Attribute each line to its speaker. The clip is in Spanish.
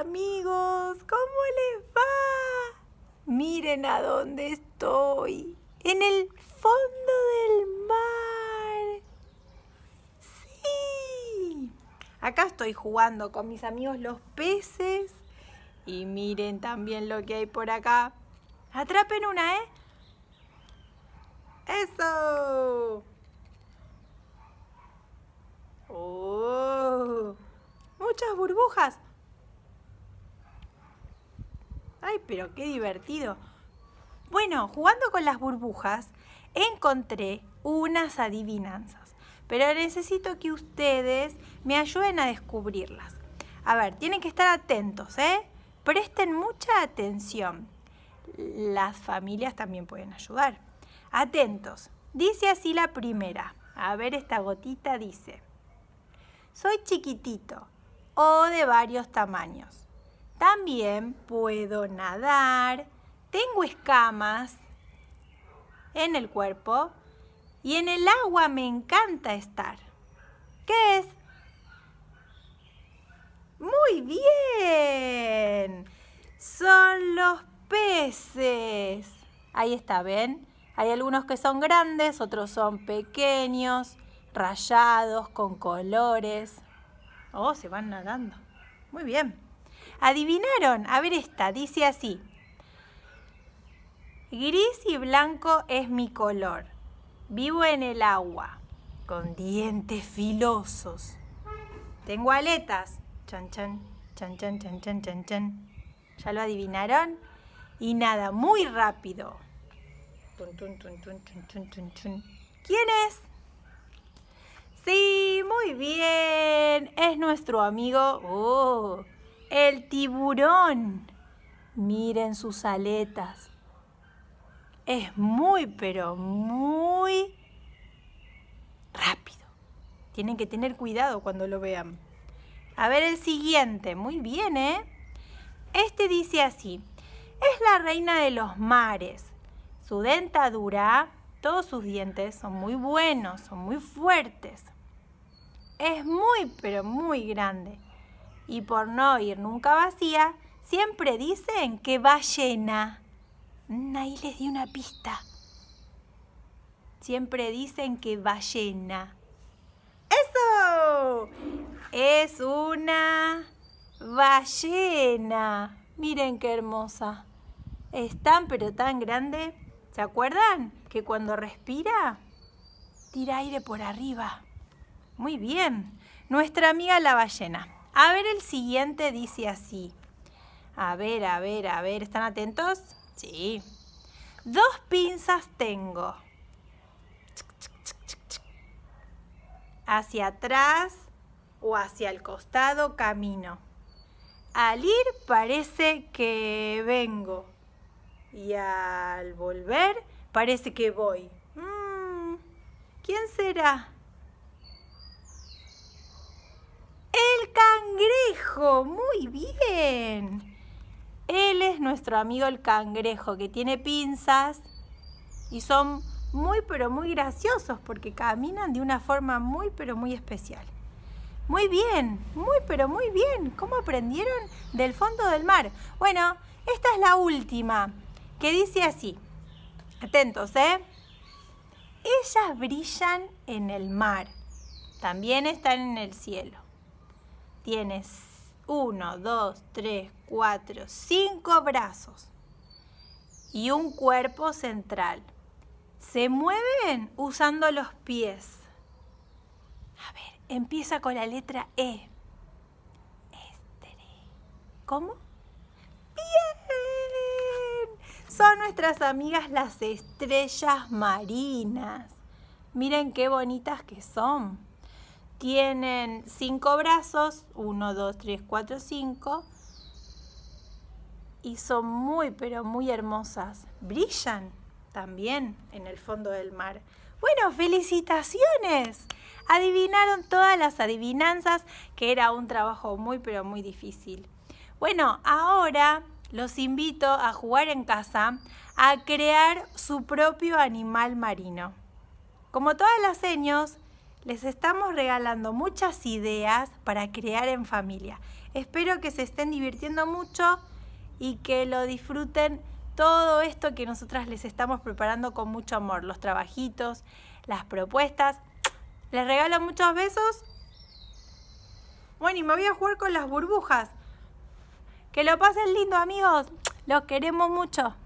Speaker 1: amigos, ¿cómo les va? Miren a dónde estoy, en el fondo del mar. Sí, acá estoy jugando con mis amigos los peces y miren también lo que hay por acá. Atrapen una, ¿eh? ¡Eso! ¡Oh! ¡Muchas burbujas! pero qué divertido. Bueno, jugando con las burbujas, encontré unas adivinanzas, pero necesito que ustedes me ayuden a descubrirlas. A ver, tienen que estar atentos, ¿eh? Presten mucha atención. Las familias también pueden ayudar. Atentos. Dice así la primera. A ver, esta gotita dice. Soy chiquitito o de varios tamaños. También puedo nadar. Tengo escamas en el cuerpo y en el agua me encanta estar. ¿Qué es? Muy bien. Son los peces. Ahí está, ¿ven? Hay algunos que son grandes, otros son pequeños, rayados, con colores. Oh, se van nadando. Muy bien. Adivinaron. A ver esta, dice así. Gris y blanco es mi color. Vivo en el agua, con dientes filosos. Tengo aletas. Chan, chan, chan, chan, chan, chan, ¿Ya lo adivinaron? Y nada, muy rápido. ¿Quién es? Sí, muy bien. Es nuestro amigo. Oh. El tiburón. Miren sus aletas. Es muy, pero muy rápido. Tienen que tener cuidado cuando lo vean. A ver el siguiente. Muy bien, ¿eh? Este dice así. Es la reina de los mares. Su dentadura, todos sus dientes son muy buenos, son muy fuertes. Es muy, pero muy grande y por no ir nunca vacía, siempre dicen que va llena. Mm, ahí les di una pista. Siempre dicen que va llena. ¡Eso! Es una ballena. Miren qué hermosa. Es tan pero tan grande. ¿Se acuerdan? Que cuando respira, tira aire por arriba. Muy bien. Nuestra amiga la ballena. A ver, el siguiente dice así. A ver, a ver, a ver, ¿están atentos? Sí. Dos pinzas tengo. Hacia atrás o hacia el costado camino. Al ir parece que vengo y al volver parece que voy. Mm, ¿Quién será? muy bien. Él es nuestro amigo el cangrejo que tiene pinzas y son muy pero muy graciosos porque caminan de una forma muy pero muy especial. Muy bien, muy pero muy bien. ¿Cómo aprendieron del fondo del mar? Bueno, esta es la última que dice así. Atentos, ¿eh? Ellas brillan en el mar. También están en el cielo. Tienes uno, dos, tres, cuatro, cinco brazos y un cuerpo central. Se mueven usando los pies. A ver, empieza con la letra E. Estre... ¿Cómo? ¡Bien! Son nuestras amigas las estrellas marinas. Miren qué bonitas que son tienen cinco brazos, uno, dos, tres, cuatro, cinco, y son muy, pero muy hermosas. Brillan también en el fondo del mar. Bueno, felicitaciones. Adivinaron todas las adivinanzas, que era un trabajo muy, pero muy difícil. Bueno, ahora los invito a jugar en casa a crear su propio animal marino. Como todas las señas, les estamos regalando muchas ideas para crear en familia. Espero que se estén divirtiendo mucho y que lo disfruten todo esto que nosotras les estamos preparando con mucho amor. Los trabajitos, las propuestas. Les regalo muchos besos. Bueno, y me voy a jugar con las burbujas. Que lo pasen lindo, amigos. Los queremos mucho.